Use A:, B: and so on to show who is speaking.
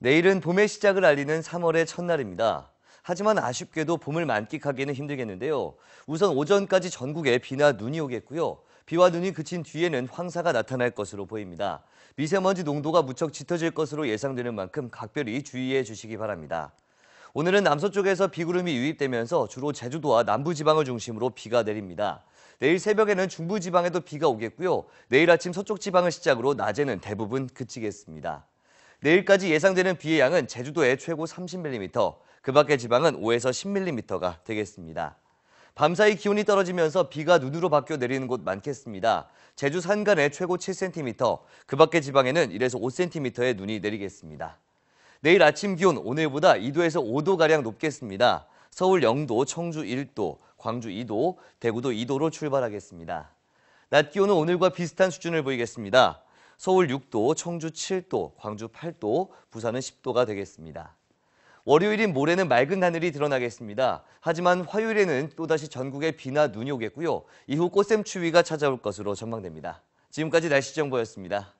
A: 내일은 봄의 시작을 알리는 3월의 첫날입니다. 하지만 아쉽게도 봄을 만끽하기는 힘들겠는데요. 우선 오전까지 전국에 비나 눈이 오겠고요. 비와 눈이 그친 뒤에는 황사가 나타날 것으로 보입니다. 미세먼지 농도가 무척 짙어질 것으로 예상되는 만큼 각별히 주의해 주시기 바랍니다. 오늘은 남서쪽에서 비구름이 유입되면서 주로 제주도와 남부지방을 중심으로 비가 내립니다. 내일 새벽에는 중부지방에도 비가 오겠고요. 내일 아침 서쪽지방을 시작으로 낮에는 대부분 그치겠습니다. 내일까지 예상되는 비의 양은 제주도에 최고 30mm, 그 밖의 지방은 5에서 10mm가 되겠습니다. 밤사이 기온이 떨어지면서 비가 눈으로 바뀌어 내리는 곳 많겠습니다. 제주 산간에 최고 7cm, 그 밖의 지방에는 1에서 5cm의 눈이 내리겠습니다. 내일 아침 기온 오늘보다 2도에서 5도가량 높겠습니다. 서울 0도, 청주 1도, 광주 2도, 대구도 2도로 출발하겠습니다. 낮 기온은 오늘과 비슷한 수준을 보이겠습니다. 서울 6도, 청주 7도, 광주 8도, 부산은 10도가 되겠습니다. 월요일인 모레는 맑은 하늘이 드러나겠습니다. 하지만 화요일에는 또다시 전국에 비나 눈이 오겠고요. 이후 꽃샘 추위가 찾아올 것으로 전망됩니다. 지금까지 날씨정보였습니다.